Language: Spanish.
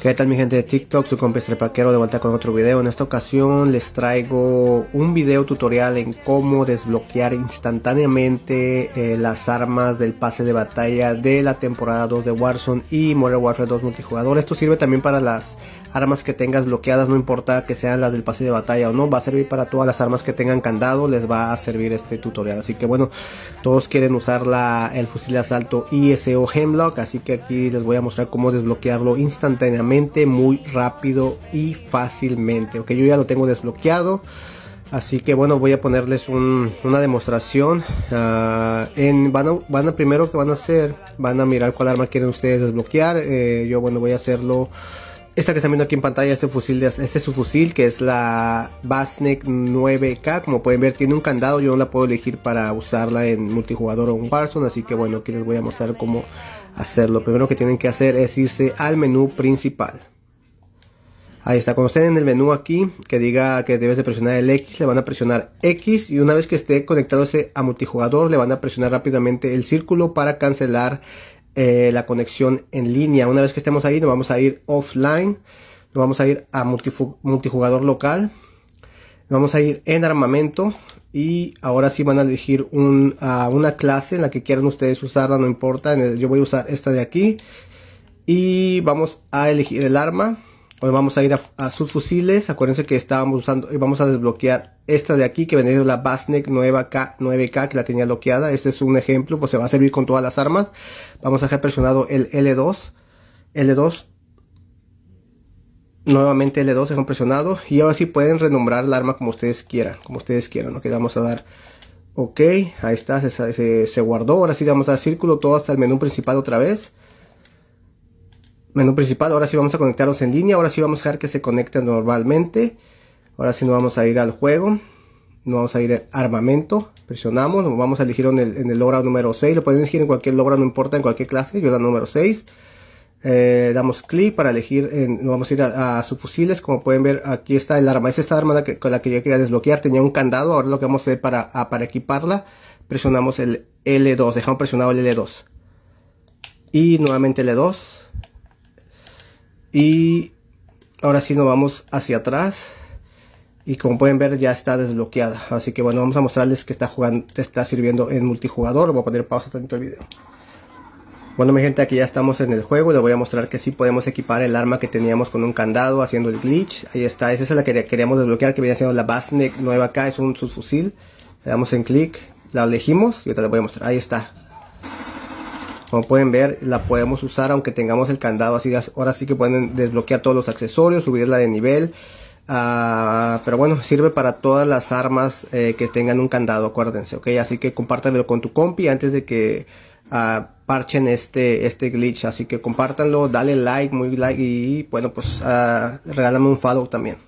¿Qué tal mi gente de TikTok? Su compa Estrepaquero de vuelta con otro video. En esta ocasión les traigo un video tutorial en cómo desbloquear instantáneamente eh, las armas del pase de batalla de la temporada 2 de Warzone y Modern Warfare 2 multijugador. Esto sirve también para las armas que tengas bloqueadas, no importa que sean las del pase de batalla o no, va a servir para todas las armas que tengan candado, les va a servir este tutorial. Así que bueno, todos quieren usar el fusil de asalto ISO Hemlock, así que aquí les voy a mostrar cómo desbloquearlo instantáneamente muy rápido y fácilmente. Ok, yo ya lo tengo desbloqueado. Así que bueno, voy a ponerles una demostración. Ah, en, van, a, van primero que van a hacer, van a mirar cuál arma quieren ustedes desbloquear. Eh, yo bueno, voy a hacerlo esta que están viendo aquí en pantalla, este fusil, este es su fusil, que es la Basnek 9K. Como pueden ver, tiene un candado, yo no la puedo elegir para usarla en multijugador o en Warzone, así que bueno, aquí les voy a mostrar cómo hacerlo. Lo primero que tienen que hacer es irse al menú principal. Ahí está, cuando estén en el menú aquí, que diga que debes de presionar el X, le van a presionar X y una vez que esté conectado a multijugador, le van a presionar rápidamente el círculo para cancelar eh, la conexión en línea. Una vez que estemos ahí, nos vamos a ir offline, nos vamos a ir a multijugador local, vamos a ir en armamento y ahora sí van a elegir una clase en la que quieran ustedes usarla, no importa. Yo voy a usar esta de aquí y vamos a elegir el arma Hoy vamos a ir a, sus fusiles. Acuérdense que estábamos usando, y vamos a desbloquear esta de aquí que venía de la BASNEC nueva K9K que la tenía bloqueada. Este es un ejemplo, pues se va a servir con todas las armas. Vamos a dejar presionado el L2. L2. Nuevamente L2 dejan presionado. Y ahora sí pueden renombrar el arma como ustedes quieran. Como ustedes quieran. Ok, vamos a dar. Ok, ahí está, se, guardó. Ahora sí vamos a dar círculo todo hasta el menú principal otra vez menú principal. Ahora sí vamos a conectarlos en línea. Ahora sí vamos a dejar que se conecten normalmente. Ahora sí nos vamos a ir al juego. Nos vamos a ir a armamento. Presionamos. Nos vamos a elegir en el, logro número 6. Lo pueden elegir en cualquier logra, no importa, en cualquier clase. Yo la número 6. Eh, damos clic para elegir, en, vamos a ir a, subfusiles, como pueden ver aquí está el arma, es esta arma con la que yo quería desbloquear, tenía un candado, ahora lo que vamos a hacer para, para equiparla, presionamos el L2, dejamos presionado el L2 y nuevamente L2 y ahora sí nos vamos hacia atrás y como pueden ver ya está desbloqueada así que bueno vamos a mostrarles que está jugando está sirviendo en multijugador voy a poner pausa tanto el video bueno mi gente aquí ya estamos en el juego les voy a mostrar que sí podemos equipar el arma que teníamos con un candado haciendo el glitch ahí está esa es la que queríamos desbloquear que venía siendo la Basnek nueva acá es un subfusil le damos en clic la elegimos y ahorita les voy a mostrar ahí está como pueden ver, la podemos usar aunque tengamos el candado así. Ahora sí que pueden desbloquear todos los accesorios, subirla de nivel. Ah, pero bueno, sirve para todas las armas eh, que tengan un candado, acuérdense, ¿ok? Así que compártanlo con tu compi antes de que ah, parchen este, este glitch. Así que compártanlo, dale like, muy like y bueno, pues ah, regálame un follow también.